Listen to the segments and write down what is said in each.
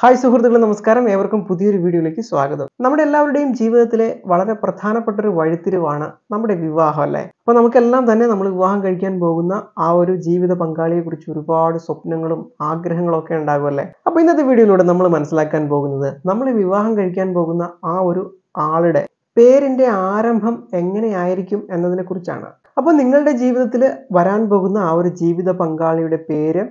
hi സുഹൃത്തുക്കളെ നമസ്കാരം ഏവർക്കും പുതിയൊരു വീഡിയോയിലേക്ക് സ്വാഗതം നമ്മുടെ എല്ലാവരുടെയും ജീവിതത്തിലെ വളരെ പ്രധാനപ്പെട്ട ഒരു വഴിത്തിരിവാണ് നമ്മുടെ വിവാഹം അല്ലേ അപ്പോൾ നമുക്കെല്ലാം തന്നെ നമ്മൾ വിവാഹം കഴിക്കാൻ പോകുന്ന ആ ഒരു ജീവിത പങ്കാളിയെക്കുറിച്ച് ഒരുപാട് സ്വപ്നങ്ങളും ആഗ്രഹങ്ങളും ഒക്കെ ഉണ്ടാകുമല്ലേ അപ്പോൾ ഇന്നത്തെ വീഡിയോയിലൂടെ നമ്മൾ മനസ്സിലാക്കാൻ പോകുന്നത് നമ്മൾ വിവാഹം കഴിക്കാൻ പോകുന്ന ആ ഒരു ആളുടെ പേരിൻ്റെ ആരംഭം എങ്ങനെയായിരിക്കും എന്നതിനെക്കുറിച്ചാണ് അപ്പോൾ നിങ്ങളുടെ ജീവിതത്തിൽ വരാൻ പോകുന്ന ആ ഒരു ജീവിത പങ്കാളിയുടെ പേര്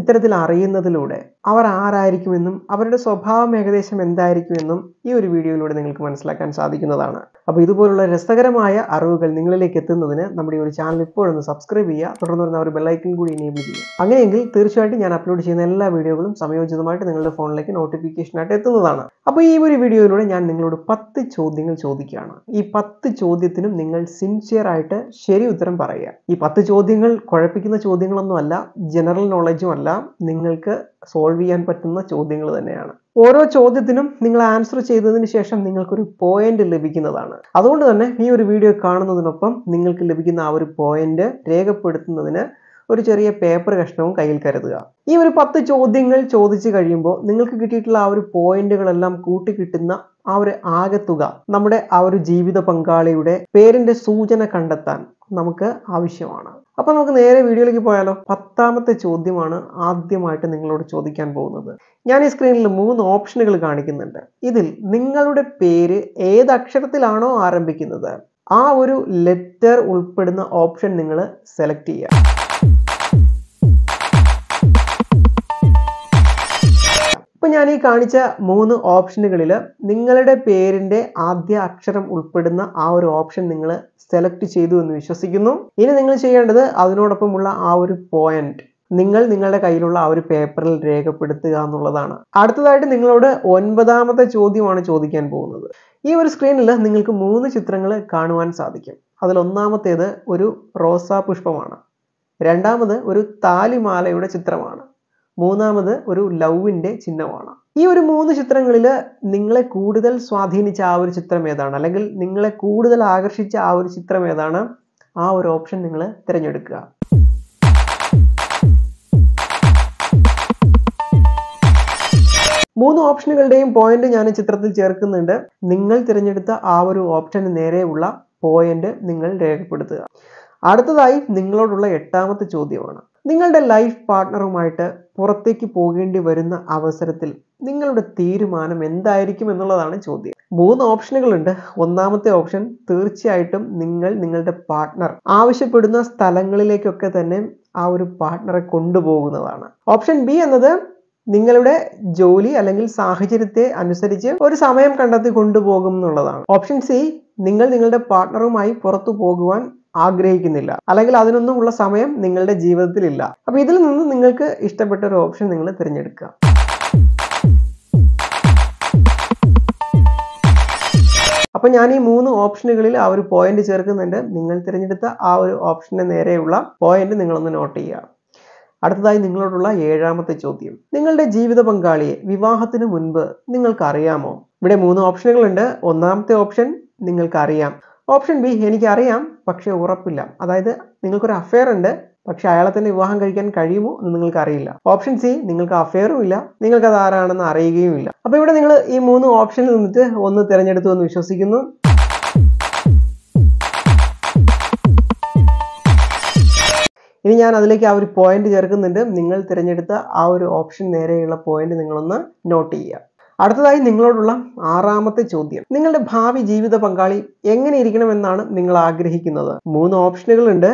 ഇത്തരത്തിൽ അറിയുന്നതിലൂടെ അവർ ആരായിരിക്കുമെന്നും അവരുടെ സ്വഭാവം ഏകദേശം എന്തായിരിക്കുമെന്നും ഈ ഒരു വീഡിയോയിലൂടെ നിങ്ങൾക്ക് മനസ്സിലാക്കാൻ സാധിക്കുന്നതാണ് അപ്പോൾ ഇതുപോലുള്ള രസകരമായ അറിവുകൾ നിങ്ങളിലേക്ക് എത്തുന്നതിന് നമ്മുടെ ഒരു ചാനൽ ഇപ്പോഴൊന്ന് സബ്സ്ക്രൈബ് ചെയ്യുക തുടർന്ന് വരുന്ന ഒരു ബെല്ലൈക്കൺ കൂടി എനേബിൾ ചെയ്യുക അങ്ങനെയെങ്കിൽ തീർച്ചയായിട്ടും ഞാൻ അപ്ലോഡ് ചെയ്യുന്ന എല്ലാ വീഡിയോകളും സമയോചിതമായിട്ട് നിങ്ങളുടെ ഫോണിലേക്ക് നോട്ടിഫിക്കേഷനായിട്ട് എത്തുന്നതാണ് അപ്പോൾ ഈ ഒരു വീഡിയോയിലൂടെ ഞാൻ നിങ്ങളോട് പത്ത് ചോദ്യങ്ങൾ ചോദിക്കുകയാണ് ഈ പത്ത് ചോദ്യത്തിനും നിങ്ങൾ സിൻസിയർ ആയിട്ട് ശരി ഉത്തരം പറയുക ഈ പത്ത് ചോദ്യങ്ങൾ കുഴപ്പിക്കുന്ന ചോദ്യങ്ങളൊന്നും അല്ല ജനറൽ നോളജും അല്ല നിങ്ങൾക്ക് സോൾവ് ചെയ്യാൻ പറ്റുന്ന ചോദ്യങ്ങൾ തന്നെയാണ് ഓരോ ചോദ്യത്തിനും നിങ്ങൾ ആൻസർ ചെയ്തതിന് ശേഷം നിങ്ങൾക്കൊരു പോയിന്റ് ലഭിക്കുന്നതാണ് അതുകൊണ്ട് തന്നെ ഈ ഒരു വീഡിയോ കാണുന്നതിനൊപ്പം നിങ്ങൾക്ക് ലഭിക്കുന്ന ആ ഒരു പോയിന്റ് രേഖപ്പെടുത്തുന്നതിന് ഒരു ചെറിയ പേപ്പർ കഷ്ണവും കയ്യിൽ കരുതുക ഈ ഒരു പത്ത് ചോദ്യങ്ങൾ ചോദിച്ചു കഴിയുമ്പോൾ നിങ്ങൾക്ക് കിട്ടിയിട്ടുള്ള ആ ഒരു പോയിന്റുകളെല്ലാം കൂട്ടി കിട്ടുന്ന ആ ഒരു ആകെത്തുക നമ്മുടെ ആ ഒരു ജീവിത പങ്കാളിയുടെ പേരിന്റെ സൂചന കണ്ടെത്താൻ നമുക്ക് ആവശ്യമാണ് അപ്പോൾ നമുക്ക് നേരെ വീഡിയോയിലേക്ക് പോയാലോ പത്താമത്തെ ചോദ്യമാണ് ആദ്യമായിട്ട് നിങ്ങളോട് ചോദിക്കാൻ പോകുന്നത് ഞാൻ ഈ സ്ക്രീനിൽ മൂന്ന് ഓപ്ഷനുകൾ കാണിക്കുന്നുണ്ട് ഇതിൽ നിങ്ങളുടെ പേര് ഏത് അക്ഷരത്തിലാണോ ആരംഭിക്കുന്നത് ആ ഒരു ലെറ്റർ ഉൾപ്പെടുന്ന ഓപ്ഷൻ നിങ്ങൾ സെലക്ട് ചെയ്യുക ഞാൻ ഈ കാണിച്ച മൂന്ന് ഓപ്ഷനുകളിൽ നിങ്ങളുടെ പേരിൻ്റെ ആദ്യ അക്ഷരം ഉൾപ്പെടുന്ന ആ ഒരു ഓപ്ഷൻ നിങ്ങൾ സെലക്ട് ചെയ്തു എന്ന് വിശ്വസിക്കുന്നു ഇനി നിങ്ങൾ ചെയ്യേണ്ടത് അതിനോടൊപ്പമുള്ള ആ ഒരു പോയിന്റ് നിങ്ങൾ നിങ്ങളുടെ കയ്യിലുള്ള ആ ഒരു പേപ്പറിൽ രേഖപ്പെടുത്തുക എന്നുള്ളതാണ് അടുത്തതായിട്ട് നിങ്ങളോട് ഒൻപതാമത്തെ ചോദ്യമാണ് ചോദിക്കാൻ പോകുന്നത് ഈ ഒരു സ്ക്രീനിൽ നിങ്ങൾക്ക് മൂന്ന് ചിത്രങ്ങൾ കാണുവാൻ സാധിക്കും അതിൽ ഒന്നാമത്തേത് ഒരു റോസാ പുഷ്പമാണ് രണ്ടാമത് ഒരു താലിമാലയുടെ ചിത്രമാണ് മൂന്നാമത് ഒരു ലവിൻ്റെ ചിഹ്നമാണ് ഈ ഒരു മൂന്ന് ചിത്രങ്ങളിൽ നിങ്ങളെ കൂടുതൽ സ്വാധീനിച്ച ആ ഒരു ചിത്രം ഏതാണ് അല്ലെങ്കിൽ നിങ്ങളെ കൂടുതൽ ആകർഷിച്ച ആ ഒരു ചിത്രം ഏതാണ് ആ ഒരു ഓപ്ഷൻ നിങ്ങൾ തിരഞ്ഞെടുക്കുക മൂന്ന് ഓപ്ഷനുകളുടെയും പോയിന്റ് ഞാൻ ചിത്രത്തിൽ ചേർക്കുന്നുണ്ട് നിങ്ങൾ തിരഞ്ഞെടുത്ത ആ ഒരു ഓപ്ഷന് നേരെയുള്ള പോയിന്റ് നിങ്ങൾ രേഖപ്പെടുത്തുക അടുത്തതായി നിങ്ങളോടുള്ള എട്ടാമത്തെ ചോദ്യമാണ് നിങ്ങളുടെ ലൈഫ് പാർട്ട്ണറുമായിട്ട് പുറത്തേക്ക് പോകേണ്ടി വരുന്ന അവസരത്തിൽ നിങ്ങളുടെ തീരുമാനം എന്തായിരിക്കും എന്നുള്ളതാണ് ചോദ്യം മൂന്ന് ഓപ്ഷനുകളുണ്ട് ഒന്നാമത്തെ ഓപ്ഷൻ തീർച്ചയായിട്ടും നിങ്ങൾ നിങ്ങളുടെ പാർട്ട്ണർ ആവശ്യപ്പെടുന്ന സ്ഥലങ്ങളിലേക്കൊക്കെ തന്നെ ആ ഒരു പാർട്ട്ണറെ കൊണ്ടുപോകുന്നതാണ് ഓപ്ഷൻ ബി എന്നത് നിങ്ങളുടെ ജോലി അല്ലെങ്കിൽ സാഹചര്യത്തെ അനുസരിച്ച് ഒരു സമയം കണ്ടെത്തി കൊണ്ടുപോകും എന്നുള്ളതാണ് ഓപ്ഷൻ സി നിങ്ങൾ നിങ്ങളുടെ പാർട്ട്ണറുമായി പുറത്തു പോകുവാൻ ആഗ്രഹിക്കുന്നില്ല അല്ലെങ്കിൽ അതിനൊന്നും ഉള്ള സമയം നിങ്ങളുടെ ജീവിതത്തിൽ ഇല്ല അപ്പൊ ഇതിൽ നിന്ന് നിങ്ങൾക്ക് ഇഷ്ടപ്പെട്ട ഒരു ഓപ്ഷൻ നിങ്ങൾ തിരഞ്ഞെടുക്കുക അപ്പൊ ഞാൻ ഈ മൂന്ന് ഓപ്ഷനുകളിൽ ആ ഒരു പോയിന്റ് ചേർക്കുന്നുണ്ട് നിങ്ങൾ തിരഞ്ഞെടുത്ത ആ ഒരു ഓപ്ഷന് നേരെയുള്ള പോയിന്റ് നിങ്ങളൊന്ന് നോട്ട് ചെയ്യുക അടുത്തതായി നിങ്ങളോടുള്ള ഏഴാമത്തെ ചോദ്യം നിങ്ങളുടെ ജീവിത പങ്കാളിയെ വിവാഹത്തിന് മുൻപ് നിങ്ങൾക്ക് അറിയാമോ ഇവിടെ മൂന്ന് ഓപ്ഷനുകളുണ്ട് ഒന്നാമത്തെ ഓപ്ഷൻ നിങ്ങൾക്കറിയാം ഓപ്ഷൻ ബി എനിക്കറിയാം പക്ഷേ ഉറപ്പില്ല അതായത് നിങ്ങൾക്കൊരു അഫെയർ ഉണ്ട് പക്ഷെ അയാളെ തന്നെ വിവാഹം കഴിക്കാൻ കഴിയുമോ എന്ന് നിങ്ങൾക്ക് അറിയില്ല ഓപ്ഷൻ സി നിങ്ങൾക്ക് അഫെയറും ഇല്ല നിങ്ങൾക്ക് അത് ആരാണെന്ന് അറിയുകയും ഇല്ല അപ്പോൾ ഇവിടെ നിങ്ങൾ ഈ മൂന്ന് ഓപ്ഷനിൽ നിന്നിട്ട് ഒന്ന് തിരഞ്ഞെടുത്തു എന്ന് വിശ്വസിക്കുന്നു ഇനി ഞാൻ അതിലേക്ക് ആ ഒരു പോയിന്റ് ചേർക്കുന്നുണ്ട് നിങ്ങൾ തിരഞ്ഞെടുത്ത ആ ഒരു ഓപ്ഷൻ നേരെയുള്ള പോയിന്റ് നിങ്ങളൊന്ന് നോട്ട് ചെയ്യുക അടുത്തതായി നിങ്ങളോടുള്ള ആറാമത്തെ ചോദ്യം നിങ്ങളുടെ ഭാവി ജീവിത പങ്കാളി എങ്ങനെ ഇരിക്കണമെന്നാണ് നിങ്ങൾ ആഗ്രഹിക്കുന്നത് മൂന്ന് ഓപ്ഷനുകൾ ഉണ്ട്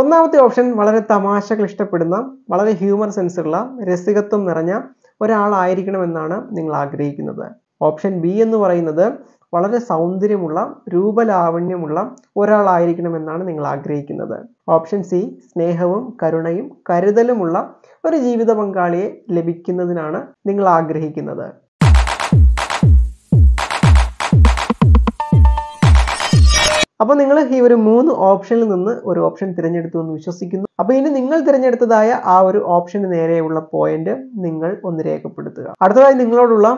ഒന്നാമത്തെ ഓപ്ഷൻ വളരെ തമാശകൾ ഇഷ്ടപ്പെടുന്ന വളരെ ഹ്യൂമർ സെൻസ് ഉള്ള രസികത്വം നിറഞ്ഞ ഒരാളായിരിക്കണമെന്നാണ് നിങ്ങൾ ആഗ്രഹിക്കുന്നത് ഓപ്ഷൻ ബി എന്ന് പറയുന്നത് വളരെ സൗന്ദര്യമുള്ള രൂപലാവണ്യമുള്ള ഒരാളായിരിക്കണമെന്നാണ് നിങ്ങൾ ആഗ്രഹിക്കുന്നത് ഓപ്ഷൻ സി സ്നേഹവും കരുണയും കരുതലുമുള്ള ഒരു ജീവിത പങ്കാളിയെ ലഭിക്കുന്നതിനാണ് നിങ്ങൾ ആഗ്രഹിക്കുന്നത് അപ്പോൾ നിങ്ങൾ ഈ ഒരു മൂന്ന് ഓപ്ഷനിൽ നിന്ന് ഒരു ഓപ്ഷൻ തിരഞ്ഞെടുത്തു എന്ന് വിശ്വസിക്കുന്നു അപ്പോൾ ഇനി നിങ്ങൾ തിരഞ്ഞെടുത്തതായ ആ ഒരു ഓപ്ഷന് നേരെയുള്ള പോയിന്റ് നിങ്ങൾ ഒന്ന് രേഖപ്പെടുത്തുക അടുത്തതായി നിങ്ങളോടുള്ള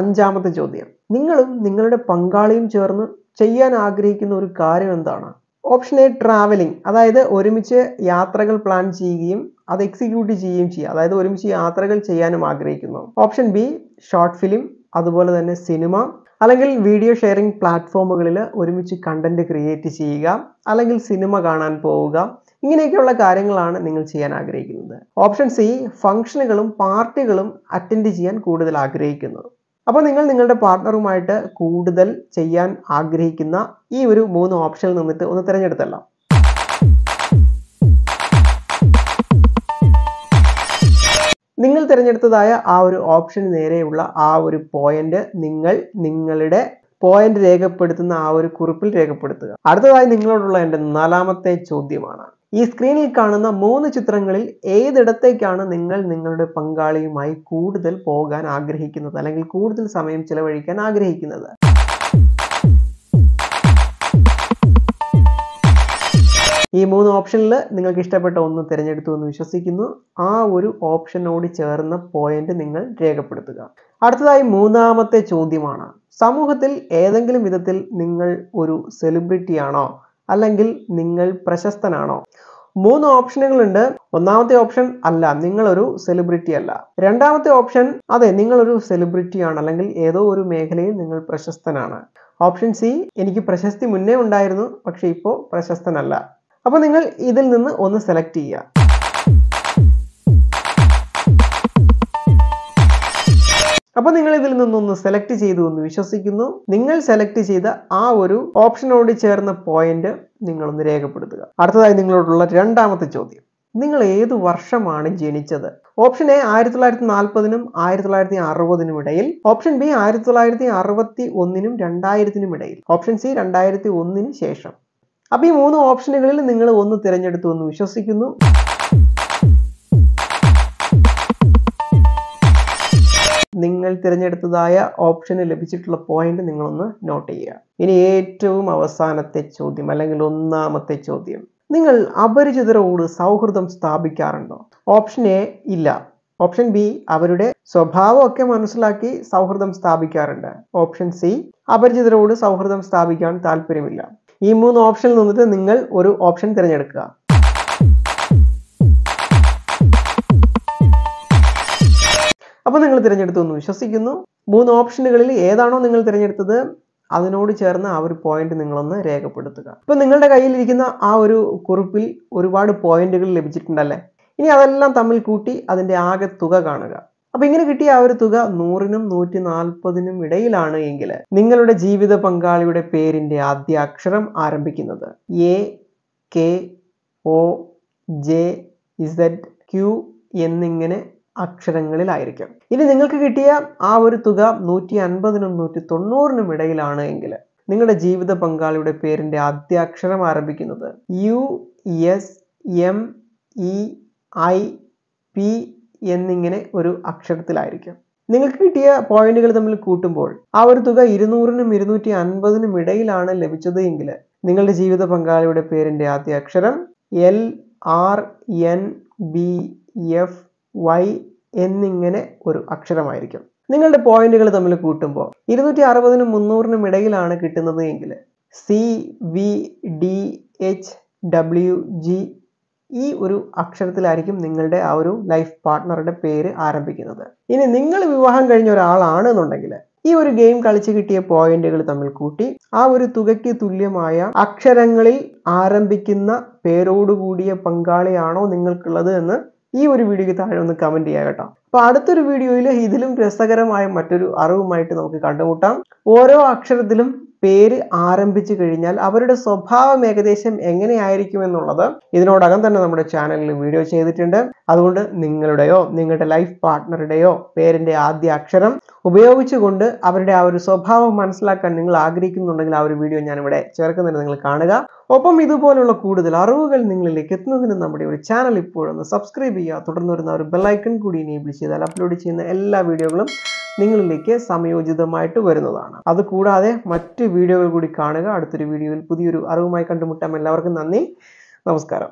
അഞ്ചാമത്തെ ചോദ്യം നിങ്ങളും നിങ്ങളുടെ പങ്കാളിയും ചേർന്ന് ചെയ്യാൻ ആഗ്രഹിക്കുന്ന ഒരു കാര്യം എന്താണ് ഓപ്ഷൻ എ ട്രാവലിംഗ് അതായത് ഒരുമിച്ച് യാത്രകൾ പ്ലാൻ ചെയ്യുകയും അത് എക്സിക്യൂട്ട് ചെയ്യുകയും ചെയ്യുക അതായത് ഒരുമിച്ച് യാത്രകൾ ചെയ്യാനും ആഗ്രഹിക്കുന്നു ഓപ്ഷൻ ബി ഷോർട്ട് ഫിലിം അതുപോലെ തന്നെ സിനിമ അല്ലെങ്കിൽ വീഡിയോ ഷെയറിംഗ് പ്ലാറ്റ്ഫോമുകളിൽ ഒരുമിച്ച് കണ്ടൻറ്റ് ക്രിയേറ്റ് ചെയ്യുക അല്ലെങ്കിൽ സിനിമ കാണാൻ പോവുക ഇങ്ങനെയൊക്കെയുള്ള കാര്യങ്ങളാണ് നിങ്ങൾ ചെയ്യാൻ ആഗ്രഹിക്കുന്നത് ഓപ്ഷൻ സി ഫംഗ്ഷനുകളും പാർട്ടികളും അറ്റൻഡ് ചെയ്യാൻ കൂടുതൽ ആഗ്രഹിക്കുന്നു അപ്പോൾ നിങ്ങൾ നിങ്ങളുടെ പാർട്ണറുമായിട്ട് കൂടുതൽ ചെയ്യാൻ ആഗ്രഹിക്കുന്ന ഈ ഒരു മൂന്ന് ഓപ്ഷനിൽ നിന്നിട്ട് ഒന്ന് തിരഞ്ഞെടുത്തല്ലോ നിങ്ങൾ തിരഞ്ഞെടുത്തതായ ആ ഒരു ഓപ്ഷന് നേരെയുള്ള ആ ഒരു പോയിന്റ് നിങ്ങൾ നിങ്ങളുടെ പോയിന്റ് രേഖപ്പെടുത്തുന്ന ആ ഒരു കുറിപ്പിൽ രേഖപ്പെടുത്തുക അടുത്തതായി നിങ്ങളോടുള്ള എൻ്റെ നാലാമത്തെ ചോദ്യമാണ് ഈ സ്ക്രീനിൽ കാണുന്ന മൂന്ന് ചിത്രങ്ങളിൽ ഏതിടത്തേക്കാണ് നിങ്ങൾ നിങ്ങളുടെ പങ്കാളിയുമായി കൂടുതൽ പോകാൻ ആഗ്രഹിക്കുന്നത് അല്ലെങ്കിൽ കൂടുതൽ സമയം ചിലവഴിക്കാൻ ആഗ്രഹിക്കുന്നത് ഈ മൂന്ന് ഓപ്ഷനിൽ നിങ്ങൾക്ക് ഇഷ്ടപ്പെട്ട ഒന്ന് തിരഞ്ഞെടുത്തു എന്ന് വിശ്വസിക്കുന്നു ആ ഒരു ഓപ്ഷനോട് ചേർന്ന പോയിന്റ് നിങ്ങൾ രേഖപ്പെടുത്തുക അടുത്തതായി മൂന്നാമത്തെ ചോദ്യമാണ് സമൂഹത്തിൽ ഏതെങ്കിലും വിധത്തിൽ നിങ്ങൾ ഒരു സെലിബ്രിറ്റിയാണോ അല്ലെങ്കിൽ നിങ്ങൾ പ്രശസ്തനാണോ മൂന്ന് ഓപ്ഷനുകളുണ്ട് ഒന്നാമത്തെ ഓപ്ഷൻ അല്ല നിങ്ങളൊരു സെലിബ്രിറ്റി അല്ല രണ്ടാമത്തെ ഓപ്ഷൻ അതെ നിങ്ങളൊരു സെലിബ്രിറ്റിയാണ് അല്ലെങ്കിൽ ഏതോ ഒരു മേഖലയിൽ നിങ്ങൾ പ്രശസ്തനാണ് ഓപ്ഷൻ സി എനിക്ക് പ്രശസ്തി മുന്നേ ഉണ്ടായിരുന്നു പക്ഷെ ഇപ്പോൾ പ്രശസ്തനല്ല അപ്പോൾ നിങ്ങൾ ഇതിൽ നിന്ന് ഒന്ന് സെലക്ട് ചെയ്യുക അപ്പോൾ നിങ്ങൾ ഇതിൽ നിന്നൊന്ന് സെലക്ട് ചെയ്തു എന്ന് വിശ്വസിക്കുന്നു നിങ്ങൾ സെലക്ട് ചെയ്ത ആ ഒരു ഓപ്ഷനോട് ചേർന്ന പോയിന്റ് നിങ്ങളൊന്ന് രേഖപ്പെടുത്തുക അടുത്തതായി നിങ്ങളോടുള്ള രണ്ടാമത്തെ ചോദ്യം നിങ്ങൾ ഏത് വർഷമാണ് ജനിച്ചത് ഓപ്ഷൻ എ ആയിരത്തി തൊള്ളായിരത്തി നാൽപ്പതിനും ആയിരത്തി തൊള്ളായിരത്തി അറുപതിനും ഇടയിൽ ഓപ്ഷൻ ബി ആയിരത്തി തൊള്ളായിരത്തി അറുപത്തി ഒന്നിനും രണ്ടായിരത്തിനും ഇടയിൽ ഓപ്ഷൻ സി രണ്ടായിരത്തി ഒന്നിന് ശേഷം അപ്പൊ ഈ മൂന്ന് ഓപ്ഷനുകളിൽ നിങ്ങൾ ഒന്ന് തിരഞ്ഞെടുത്തു എന്ന് വിശ്വസിക്കുന്നു നിങ്ങൾ തിരഞ്ഞെടുത്തതായ ഓപ്ഷന് ലഭിച്ചിട്ടുള്ള പോയിന്റ് നിങ്ങളൊന്ന് നോട്ട് ചെയ്യുക ഇനി ഏറ്റവും അവസാനത്തെ ചോദ്യം അല്ലെങ്കിൽ ഒന്നാമത്തെ ചോദ്യം നിങ്ങൾ അപരിചിതരോട് സൗഹൃദം സ്ഥാപിക്കാറുണ്ടോ ഓപ്ഷൻ എ ഇല്ല ഓപ്ഷൻ ബി അവരുടെ സ്വഭാവമൊക്കെ മനസ്സിലാക്കി സൗഹൃദം സ്ഥാപിക്കാറുണ്ട് ഓപ്ഷൻ സി അപരിചിതരോട് സൗഹൃദം സ്ഥാപിക്കാൻ താല്പര്യമില്ല ഈ മൂന്ന് ഓപ്ഷനിൽ നിന്നിട്ട് നിങ്ങൾ ഒരു ഓപ്ഷൻ തിരഞ്ഞെടുക്കുക അപ്പോൾ നിങ്ങൾ തിരഞ്ഞെടുത്തു എന്ന് വിശ്വസിക്കുന്നു മൂന്ന് ഓപ്ഷനുകളിൽ ഏതാണോ നിങ്ങൾ തിരഞ്ഞെടുത്തത് അതിനോട് ചേർന്ന് ആ ഒരു പോയിന്റ് നിങ്ങളൊന്ന് രേഖപ്പെടുത്തുക ഇപ്പം നിങ്ങളുടെ കയ്യിലിരിക്കുന്ന ആ ഒരു കുറിപ്പിൽ ഒരുപാട് പോയിന്റുകൾ ലഭിച്ചിട്ടുണ്ടല്ലേ ഇനി അതെല്ലാം തമ്മിൽ കൂട്ടി അതിൻ്റെ ആകെ തുക കാണുക അപ്പൊ ഇങ്ങനെ കിട്ടിയ ആ ഒരു തുക നൂറിനും നൂറ്റി നാൽപ്പതിനും ഇടയിലാണ് എങ്കിൽ നിങ്ങളുടെ ജീവിത പങ്കാളിയുടെ പേരിന്റെ ആദ്യ അക്ഷരം ആരംഭിക്കുന്നത് A K O J Z Q എന്നിങ്ങനെ അക്ഷരങ്ങളിലായിരിക്കും ഇനി നിങ്ങൾക്ക് കിട്ടിയ ആ ഒരു തുക നൂറ്റി അൻപതിനും നൂറ്റി തൊണ്ണൂറിനും ഇടയിലാണ് എങ്കിൽ നിങ്ങളുടെ ജീവിത പങ്കാളിയുടെ പേരിന്റെ ആദ്യ അക്ഷരം ആരംഭിക്കുന്നത് U S M E I P എന്നിങ്ങനെ ഒരു അക്ഷരത്തിലായിരിക്കും നിങ്ങൾക്ക് കിട്ടിയ പോയിന്റുകൾ തമ്മിൽ കൂട്ടുമ്പോൾ ആ ഒരു തുക ഇരുന്നൂറിനും ഇരുന്നൂറ്റി അൻപതിനും ഇടയിലാണ് ലഭിച്ചത് എങ്കിൽ നിങ്ങളുടെ ജീവിത പങ്കാളിയുടെ പേരിന്റെ ആദ്യ അക്ഷരം L R N B F Y എന്നിങ്ങനെ ഒരു അക്ഷരമായിരിക്കും നിങ്ങളുടെ പോയിന്റുകൾ തമ്മിൽ കൂട്ടുമ്പോൾ ഇരുന്നൂറ്റി അറുപതിനും മുന്നൂറിനും ഇടയിലാണ് കിട്ടുന്നത് എങ്കിൽ C V D H W G ഈ ഒരു അക്ഷരത്തിലായിരിക്കും നിങ്ങളുടെ ആ ഒരു ലൈഫ് പാർട്ട്ണറുടെ പേര് ആരംഭിക്കുന്നത് ഇനി നിങ്ങൾ വിവാഹം കഴിഞ്ഞ ഒരാളാണെന്നുണ്ടെങ്കിൽ ഈ ഒരു ഗെയിം കളിച്ച് കിട്ടിയ പോയിന്റുകൾ തമ്മിൽ കൂട്ടി ആ ഒരു തുകയ്ക്ക് തുല്യമായ അക്ഷരങ്ങളിൽ ആരംഭിക്കുന്ന പേരോടുകൂടിയ പങ്കാളിയാണോ നിങ്ങൾക്കുള്ളത് എന്ന് ഈ ഒരു വീഡിയോയ്ക്ക് താഴെ ഒന്ന് കമന്റ് ചെയ്യാം കേട്ടോ അപ്പൊ അടുത്തൊരു വീഡിയോയിൽ ഇതിലും രസകരമായ മറ്റൊരു അറിവുമായിട്ട് നമുക്ക് കണ്ടുമുട്ടാം ഓരോ അക്ഷരത്തിലും പേര് ആരംഭിച്ചു കഴിഞ്ഞാൽ അവരുടെ സ്വഭാവം ഏകദേശം എങ്ങനെയായിരിക്കും എന്നുള്ളത് ഇതിനോടകം തന്നെ നമ്മുടെ ചാനലിൽ വീഡിയോ ചെയ്തിട്ടുണ്ട് അതുകൊണ്ട് നിങ്ങളുടെയോ നിങ്ങളുടെ ലൈഫ് പാർട്ട്ണറുടെയോ പേരിന്റെ ആദ്യ അക്ഷരം ഉപയോഗിച്ചുകൊണ്ട് അവരുടെ ആ ഒരു സ്വഭാവം മനസ്സിലാക്കാൻ നിങ്ങൾ ആഗ്രഹിക്കുന്നുണ്ടെങ്കിൽ ആ ഒരു വീഡിയോ ഞാനിവിടെ ചേർക്കുന്നുണ്ട് നിങ്ങൾ കാണുക ഒപ്പം ഇതുപോലുള്ള കൂടുതൽ അറിവുകൾ നിങ്ങളിലേക്ക് എത്തുന്നതിന് നമ്മുടെ ഒരു ചാനൽ ഒന്ന് സബ്സ്ക്രൈബ് ചെയ്യുക തുടർന്ന് വരുന്ന ഒരു ബെല്ലൈക്കൺ കൂടി എനേബിൾ ചെയ്താൽ അപ്ലോഡ് ചെയ്യുന്ന എല്ലാ വീഡിയോകളും നിങ്ങളിലേക്ക് സമയോചിതമായിട്ട് വരുന്നതാണ് അതുകൂടാതെ മറ്റ് വീഡിയോകൾ കൂടി കാണുക അടുത്തൊരു വീഡിയോയിൽ പുതിയൊരു അറിവുമായി കണ്ടുമുട്ടാം എല്ലാവർക്കും നന്ദി നമസ്കാരം